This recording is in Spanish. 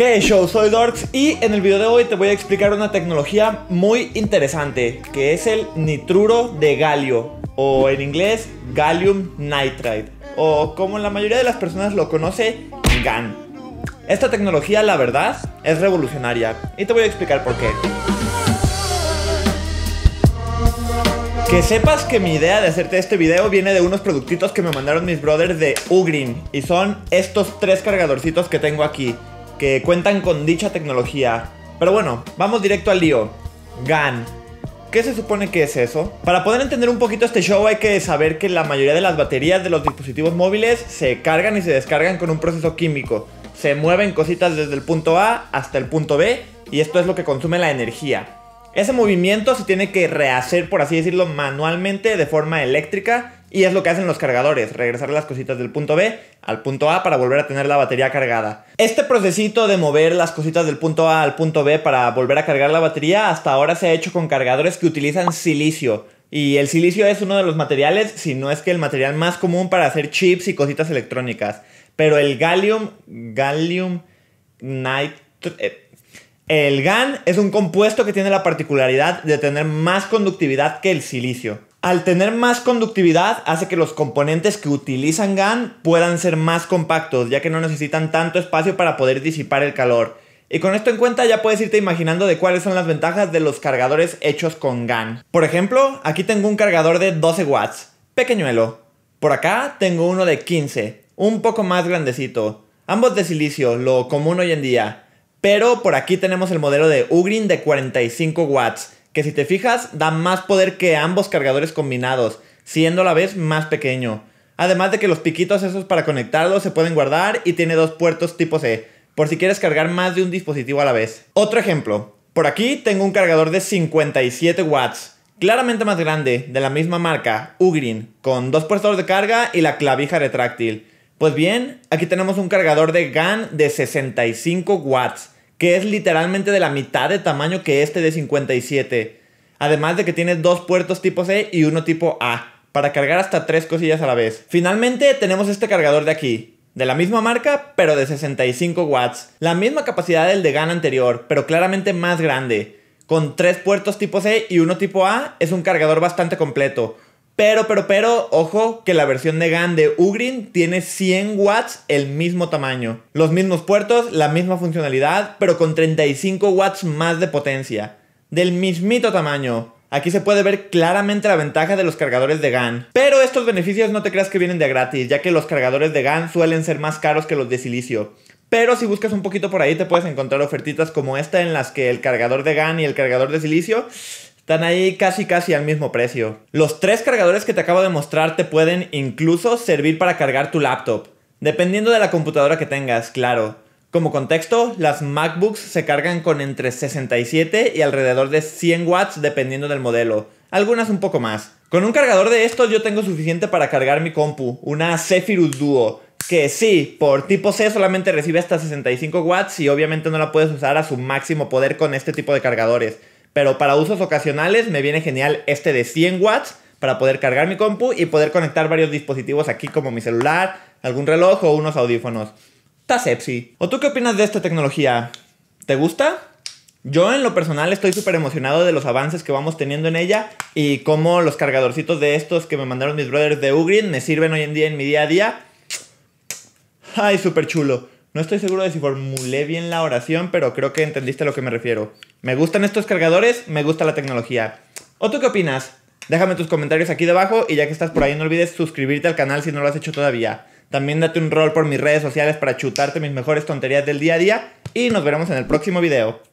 ¿Qué show? Soy Dorks y en el video de hoy te voy a explicar una tecnología muy interesante que es el nitruro de galio o en inglés gallium nitride o como la mayoría de las personas lo conoce, GAN. Esta tecnología la verdad es revolucionaria y te voy a explicar por qué. Que sepas que mi idea de hacerte este video viene de unos productitos que me mandaron mis brothers de Ugreen y son estos tres cargadorcitos que tengo aquí que cuentan con dicha tecnología. Pero bueno, vamos directo al lío. GAN. ¿Qué se supone que es eso? Para poder entender un poquito este show hay que saber que la mayoría de las baterías de los dispositivos móviles se cargan y se descargan con un proceso químico. Se mueven cositas desde el punto A hasta el punto B y esto es lo que consume la energía. Ese movimiento se tiene que rehacer, por así decirlo, manualmente de forma eléctrica y es lo que hacen los cargadores, regresar las cositas del punto B al punto A para volver a tener la batería cargada. Este procesito de mover las cositas del punto A al punto B para volver a cargar la batería hasta ahora se ha hecho con cargadores que utilizan silicio. Y el silicio es uno de los materiales, si no es que el material más común para hacer chips y cositas electrónicas. Pero el gallium, gallium nitride... Eh, el GAN es un compuesto que tiene la particularidad de tener más conductividad que el silicio. Al tener más conductividad hace que los componentes que utilizan GAN puedan ser más compactos, ya que no necesitan tanto espacio para poder disipar el calor. Y con esto en cuenta ya puedes irte imaginando de cuáles son las ventajas de los cargadores hechos con GAN. Por ejemplo, aquí tengo un cargador de 12 watts, pequeñuelo. Por acá tengo uno de 15, un poco más grandecito. Ambos de silicio, lo común hoy en día. Pero por aquí tenemos el modelo de Ugreen de 45 watts que si te fijas da más poder que ambos cargadores combinados, siendo a la vez más pequeño. Además de que los piquitos esos para conectarlos se pueden guardar y tiene dos puertos tipo C, por si quieres cargar más de un dispositivo a la vez. Otro ejemplo, por aquí tengo un cargador de 57 watts, claramente más grande, de la misma marca, Ugrin, con dos puertos de carga y la clavija retráctil. Pues bien, aquí tenemos un cargador de GAN de 65 watts, que es literalmente de la mitad de tamaño que este de 57. Además de que tiene dos puertos tipo C y uno tipo A, para cargar hasta tres cosillas a la vez. Finalmente tenemos este cargador de aquí, de la misma marca, pero de 65 watts. La misma capacidad del de GAN anterior, pero claramente más grande. Con tres puertos tipo C y uno tipo A, es un cargador bastante completo. Pero, pero, pero, ojo que la versión de GAN de Ugreen tiene 100 watts el mismo tamaño. Los mismos puertos, la misma funcionalidad, pero con 35 watts más de potencia. Del mismito tamaño. Aquí se puede ver claramente la ventaja de los cargadores de GAN. Pero estos beneficios no te creas que vienen de gratis, ya que los cargadores de GAN suelen ser más caros que los de silicio. Pero si buscas un poquito por ahí te puedes encontrar ofertitas como esta en las que el cargador de GAN y el cargador de silicio están ahí casi casi al mismo precio. Los tres cargadores que te acabo de mostrar te pueden incluso servir para cargar tu laptop, dependiendo de la computadora que tengas, claro. Como contexto, las MacBooks se cargan con entre 67 y alrededor de 100 watts dependiendo del modelo, algunas un poco más. Con un cargador de estos yo tengo suficiente para cargar mi compu, una Zephyrus Duo, que sí, por tipo C solamente recibe hasta 65 watts y obviamente no la puedes usar a su máximo poder con este tipo de cargadores. Pero para usos ocasionales me viene genial este de 100 watts para poder cargar mi compu y poder conectar varios dispositivos aquí como mi celular, algún reloj o unos audífonos. Está sepsi. ¿O tú qué opinas de esta tecnología? ¿Te gusta? Yo en lo personal estoy súper emocionado de los avances que vamos teniendo en ella y cómo los cargadorcitos de estos que me mandaron mis brothers de Ugreen me sirven hoy en día en mi día a día. Ay, súper chulo. No estoy seguro de si formulé bien la oración, pero creo que entendiste a lo que me refiero. Me gustan estos cargadores, me gusta la tecnología. ¿O tú qué opinas? Déjame tus comentarios aquí debajo y ya que estás por ahí no olvides suscribirte al canal si no lo has hecho todavía. También date un rol por mis redes sociales para chutarte mis mejores tonterías del día a día y nos veremos en el próximo video.